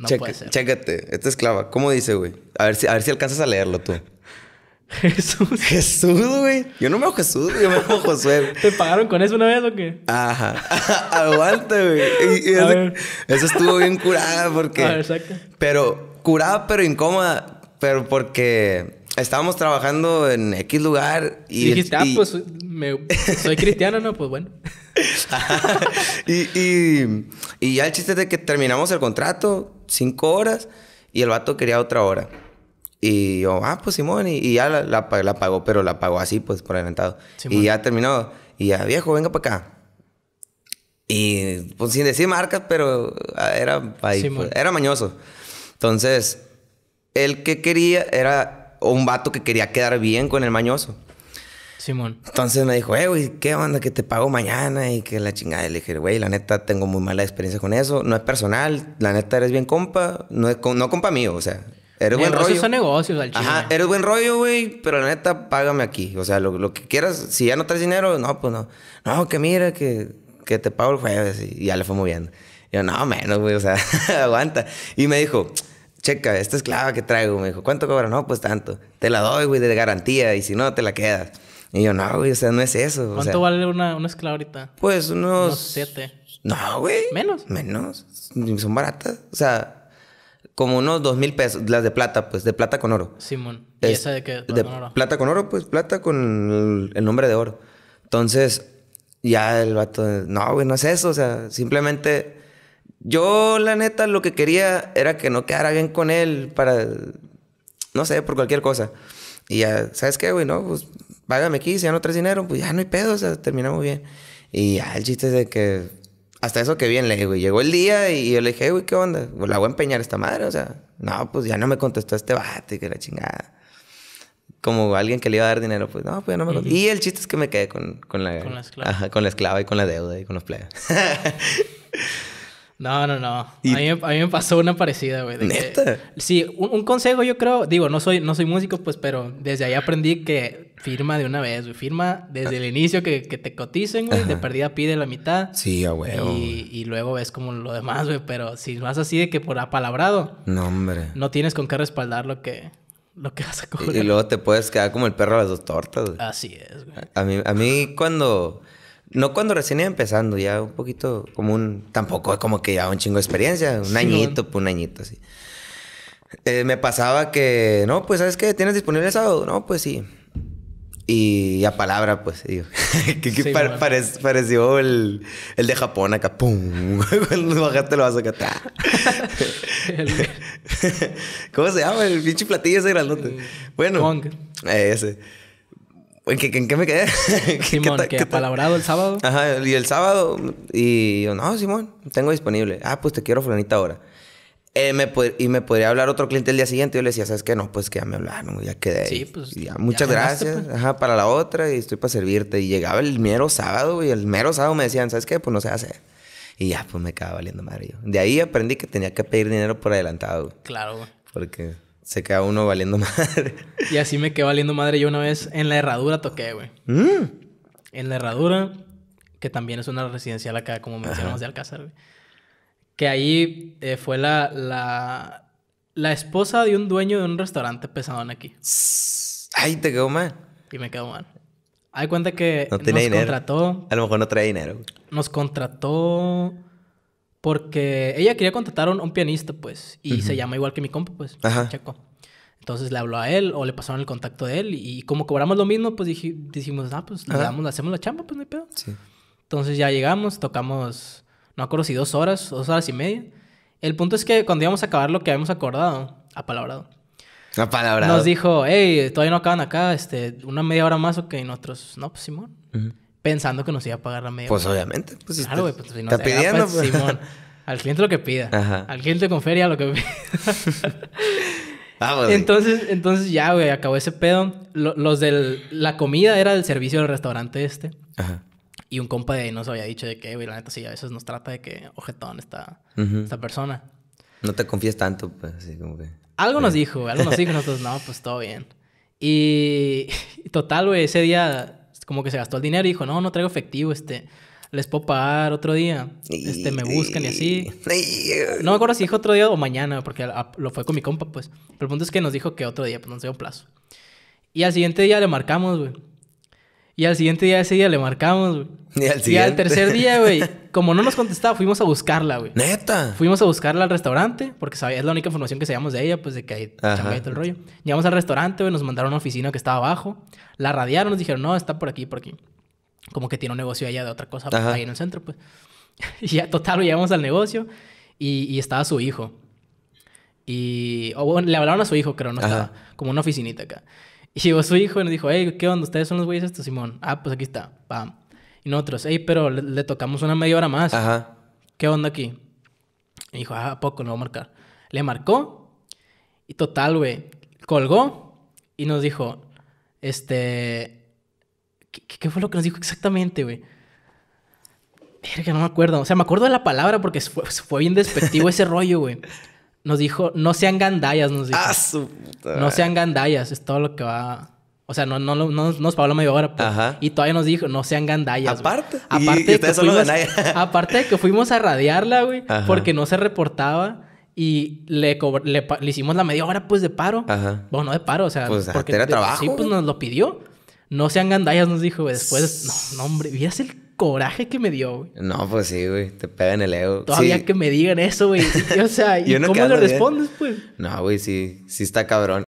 No puede ser. Chécate, esta es clava. ¿Cómo dice, güey? A ver si, a ver si alcanzas a leerlo tú. Jesús. Jesús, güey. Yo no me ojo Jesús, yo me ojo Josué. ¿Te pagaron con eso una vez o qué? Ajá. Aguanta, güey. Eso, estuvo bien curada porque. A ver, Pero, curada, pero incómoda. Pero porque estábamos trabajando en X lugar y. y dijiste, ah, pues soy cristiano, ¿no? Pues bueno. y, y, y ya el chiste de que terminamos el contrato cinco horas y el vato quería otra hora. Y yo, ah, pues Simón, y, ya la, la, pagó, pero la pagó así, pues por adelantado. Y ya terminó. Y ya, viejo, venga para acá. Y pues sin decir marcas, pero ah, era, pues, era mañoso. Entonces, el que quería era un vato que quería quedar bien con el mañoso. Simón. Entonces me dijo, eh, güey, ¿qué onda? Que te pago mañana y que la chingada. le dije, güey, la neta tengo muy mala experiencia con eso. No es personal. La neta eres bien compa. No, es, no compa mío, o sea. Eres buen rollo. negocios al Ajá, eres buen rollo, güey, pero la neta, págame aquí. O sea, lo, que quieras. Si ya no traes dinero, no, pues no. No, que mira, que, te pago el jueves. Y ya le fue muy bien. yo, no, menos, güey, o sea, aguanta. Y me dijo, checa, esta esclava que traigo. Me dijo, ¿cuánto cobra? No, pues tanto. Te la doy, güey, de garantía. Y si no, te la quedas. Y yo, no, güey, o sea, no es eso. ¿Cuánto vale una, una ahorita? Pues unos... Unos siete. No, güey. ¿Menos? Menos. Son baratas. O sea, como unos dos mil pesos. Las de plata, pues. De plata con oro. Simón. ¿Y esa de qué? De oro? plata con oro, pues. Plata con el, nombre de oro. Entonces, ya el vato... No, güey, no es eso. O sea, simplemente... Yo, la neta, lo que quería era que no quedara bien con él para... No sé, por cualquier cosa. Y ya, ¿sabes qué, güey? No, pues págame si ya no traes dinero, pues ya no hay pedo, o sea, muy bien. Y ya el chiste es de que hasta eso que bien le dije, güey, llegó el día y yo le dije, güey, ¿qué onda? Pues la voy a empeñar esta madre, o sea, no, pues ya no me contestó este bate, que la chingada. Como alguien que le iba a dar dinero, pues no, pues ya no me contestó. Y el chiste es que me quedé con, la, con la, esclava. con la esclava y con la deuda y con los plebes. No, no, no. A, mí, me pasó una parecida, güey. ¿Neta? sí, un, consejo yo creo, digo, no soy, no soy músico, pues, pero desde ahí aprendí que firma de una vez, güey. Firma desde el inicio que, te coticen, güey. De perdida pide la mitad. Sí, a Y, luego ves como lo demás, güey. Pero si vas así de que por apalabrado. No, hombre. No tienes con qué respaldar lo que, lo que vas a cobrar. Y, luego te puedes quedar como el perro a las dos tortas, güey. Así es, güey. a mí, a mí cuando no cuando recién iba empezando, ya un poquito como un... Tampoco como que ya un chingo de experiencia, un añito, pues un añito así. Eh, me pasaba que, no, pues, ¿sabes qué? ¿Tienes disponible el sábado? No, pues sí. Y a palabra, pues, pareció el, el, de Japón acá, pum. Cuando bajaste lo vas a catar ¿Cómo se llama? El pinche platillo ese grandote. Bueno. Eh, ese. ¿En qué, en qué me quedé? Simón, que palabrado el sábado. Ajá, y el sábado. Y yo, no, Simón, tengo disponible. Ah, pues te quiero fulanita ahora. Eh, me y me podría hablar otro cliente el día siguiente. Yo le decía, ¿sabes qué? No, pues que ya me hablaron, ya quedé. Sí, pues. muchas gracias. Pues. Ajá, para la otra y estoy para servirte. Y llegaba el mero sábado y el mero sábado me decían, ¿sabes qué? Pues no se hace. Y ya, pues me acaba valiendo madre De ahí aprendí que tenía que pedir dinero por adelantado. Claro, güey. Porque se queda uno valiendo madre. Y así me quedo valiendo madre. Yo una vez en la herradura toqué, güey. Mm. En la herradura, que también es una residencial acá, como mencionamos de Alcázar, güey. Que ahí eh, fue la, la, la, esposa de un dueño de un restaurante pesadón aquí. Ay, te quedó mal. Y me quedó mal. Hay cuenta que nos contrató. A lo mejor no trae dinero. Nos contrató porque ella quería contratar a un, pianista, pues, y se llama igual que mi compa, pues, Checo. Entonces le habló a él o le pasaron el contacto de él y, como cobramos lo mismo, pues dijimos, ah, pues le damos, hacemos la chamba, pues no hay pedo. Sí. Entonces ya llegamos, tocamos, no acuerdo si dos horas, dos horas y media. El punto es que cuando íbamos a acabar lo que habíamos acordado, apalabrado. Apalabrado. Nos dijo, hey, todavía no acaban acá, este, una media hora más o que en otros, no, pues Simón pensando que nos iba a pagar la media. Pues obviamente. Pues, claro, güey, pues si no está pues, pues. al cliente lo que pida. Ajá. Al cliente con feria lo que pida. ah, güey. entonces, entonces ya, güey, acabó ese pedo. los del... La comida era del servicio del restaurante este. Ajá. Y un compa de ahí nos había dicho de que, güey, la neta sí, a veces nos trata de que ojetón esta, esta persona. No te confías tanto, pues, así como que... Algo nos eh. dijo, algo nos dijo, nosotros, no, pues todo bien. Y total, güey, ese día como que se gastó el dinero y dijo, no, no traigo efectivo, este, les puedo pagar otro día, este, me buscan y así. No me acuerdo si dijo otro día o mañana, porque lo fue con mi compa, pues. Pero el punto es que nos dijo que otro día, pues no sé, un plazo. Y al siguiente día le marcamos, güey. Y al siguiente día, ese día le marcamos, güey. Y al tercer día, güey, como no nos contestaba, fuimos a buscarla, güey. Neta. Fuimos a buscarla al restaurante, porque sabía, es la única información que sabíamos de ella, pues de que hay chamba todo el rollo. Llegamos al restaurante, güey, nos mandaron a una oficina que estaba abajo. La radiaron, nos dijeron, no, está por aquí, por aquí. Como que tiene un negocio allá de otra cosa pues, ahí en el centro, pues. y ya, total, lo llevamos al negocio y, estaba su hijo. Y. le hablaron a su hijo, creo, no estaba. Como una oficinita acá. Y llegó su hijo y nos dijo, hey, ¿qué onda? ¿Ustedes son los güeyes estos, Simón? Ah, pues aquí está, pam. Y nosotros, hey, pero le, tocamos una media hora más. Ajá. ¿Qué onda aquí? Y dijo, ah, poco? No voy a marcar. Le marcó y total, güey, colgó y nos dijo, este... ¿Qué, fue lo que nos dijo exactamente, güey? que no me acuerdo. O sea, me acuerdo de la palabra porque fue, fue bien despectivo ese rollo, güey. Nos dijo, no sean gandallas, nos dijo. Ah, puta no sean gandallas, es todo lo que va. O sea, no, no, no, nos pagó la media hora. Pues. Y todavía nos dijo, no sean gandallas. Aparte. Aparte, y, de que fuimos, aparte que fuimos a radiarla, güey, porque no se reportaba. Y le, hicimos la media hora, pues, de paro. Bueno, no de paro, o sea... Pues, porque, era trabajo. Sí, pues, nos lo pidió. No sean gandallas, nos dijo, güey. Después, no, no, hombre, vieras el coraje que me dio, güey. No, pues sí, güey. Te pega en el ego. Todavía que me digan eso, güey. o sea, ¿y no cómo le respondes, pues? No, güey, sí. Sí está cabrón.